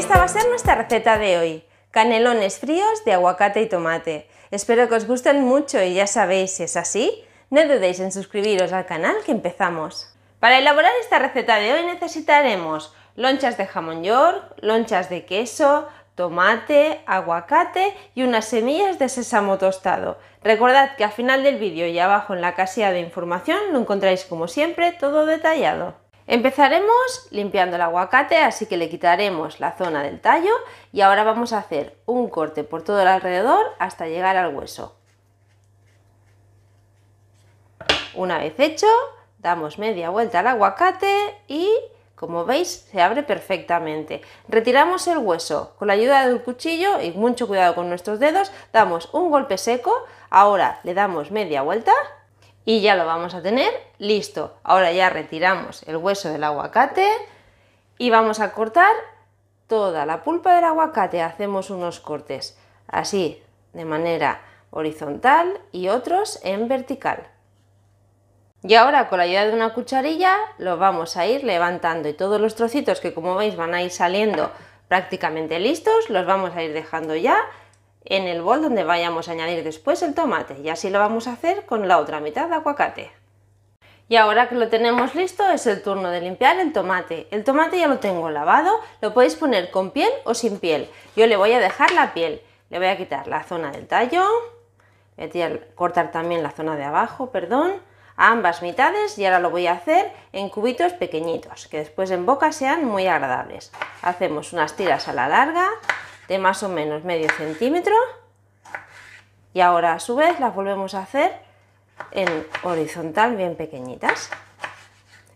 Esta va a ser nuestra receta de hoy, canelones fríos de aguacate y tomate. Espero que os gusten mucho y ya sabéis, si es así, no dudéis en suscribiros al canal que empezamos. Para elaborar esta receta de hoy necesitaremos lonchas de jamón york, lonchas de queso, tomate, aguacate y unas semillas de sésamo tostado. Recordad que al final del vídeo y abajo en la casilla de información lo encontráis como siempre todo detallado. Empezaremos limpiando el aguacate, así que le quitaremos la zona del tallo y ahora vamos a hacer un corte por todo el alrededor hasta llegar al hueso. Una vez hecho, damos media vuelta al aguacate y como veis se abre perfectamente. Retiramos el hueso con la ayuda de un cuchillo y mucho cuidado con nuestros dedos, damos un golpe seco, ahora le damos media vuelta y ya lo vamos a tener listo. Ahora ya retiramos el hueso del aguacate y vamos a cortar toda la pulpa del aguacate. Hacemos unos cortes así de manera horizontal y otros en vertical. Y ahora con la ayuda de una cucharilla lo vamos a ir levantando y todos los trocitos que como veis van a ir saliendo prácticamente listos los vamos a ir dejando ya en el bol donde vayamos a añadir después el tomate y así lo vamos a hacer con la otra mitad de aguacate. Y ahora que lo tenemos listo es el turno de limpiar el tomate. El tomate ya lo tengo lavado, lo podéis poner con piel o sin piel. Yo le voy a dejar la piel, le voy a quitar la zona del tallo, voy a cortar también la zona de abajo, perdón, ambas mitades y ahora lo voy a hacer en cubitos pequeñitos, que después en boca sean muy agradables. Hacemos unas tiras a la larga de más o menos medio centímetro y ahora a su vez las volvemos a hacer en horizontal bien pequeñitas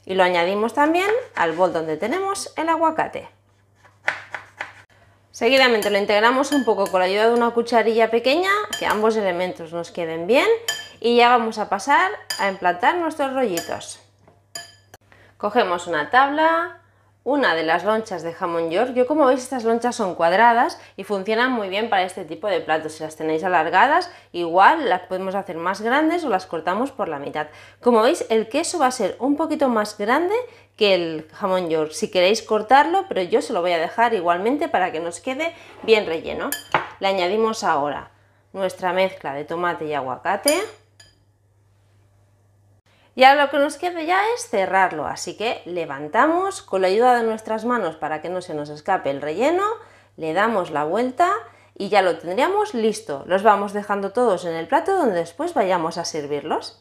y lo añadimos también al bol donde tenemos el aguacate. Seguidamente lo integramos un poco con la ayuda de una cucharilla pequeña, que ambos elementos nos queden bien y ya vamos a pasar a implantar nuestros rollitos. Cogemos una tabla, una de las lonchas de jamón york. Yo como veis estas lonchas son cuadradas y funcionan muy bien para este tipo de platos. Si las tenéis alargadas, igual las podemos hacer más grandes o las cortamos por la mitad. Como veis el queso va a ser un poquito más grande que el jamón york. Si queréis cortarlo, pero yo se lo voy a dejar igualmente para que nos quede bien relleno. Le añadimos ahora nuestra mezcla de tomate y aguacate. Y ahora lo que nos queda ya es cerrarlo, así que levantamos con la ayuda de nuestras manos para que no se nos escape el relleno, le damos la vuelta y ya lo tendríamos listo. Los vamos dejando todos en el plato donde después vayamos a servirlos.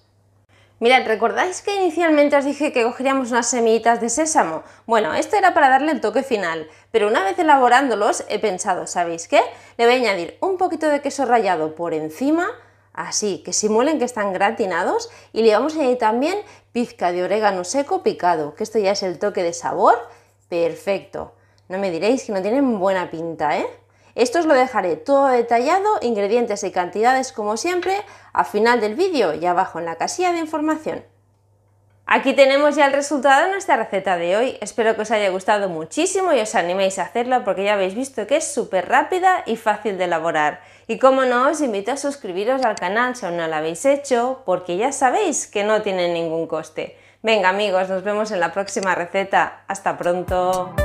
Mirad, ¿recordáis que inicialmente os dije que cogeríamos unas semillitas de sésamo? Bueno, esto era para darle el toque final, pero una vez elaborándolos he pensado, ¿sabéis qué? Le voy a añadir un poquito de queso rallado por encima así, que simulen que están gratinados y le vamos a añadir también pizca de orégano seco picado, que esto ya es el toque de sabor perfecto. No me diréis que no tienen buena pinta, ¿eh? Esto os lo dejaré todo detallado, ingredientes y cantidades como siempre, al final del vídeo y abajo en la casilla de información. Aquí tenemos ya el resultado de nuestra receta de hoy. Espero que os haya gustado muchísimo y os animéis a hacerla porque ya habéis visto que es súper rápida y fácil de elaborar. Y como no, os invito a suscribiros al canal si aún no lo habéis hecho porque ya sabéis que no tiene ningún coste. Venga amigos, nos vemos en la próxima receta. ¡Hasta pronto!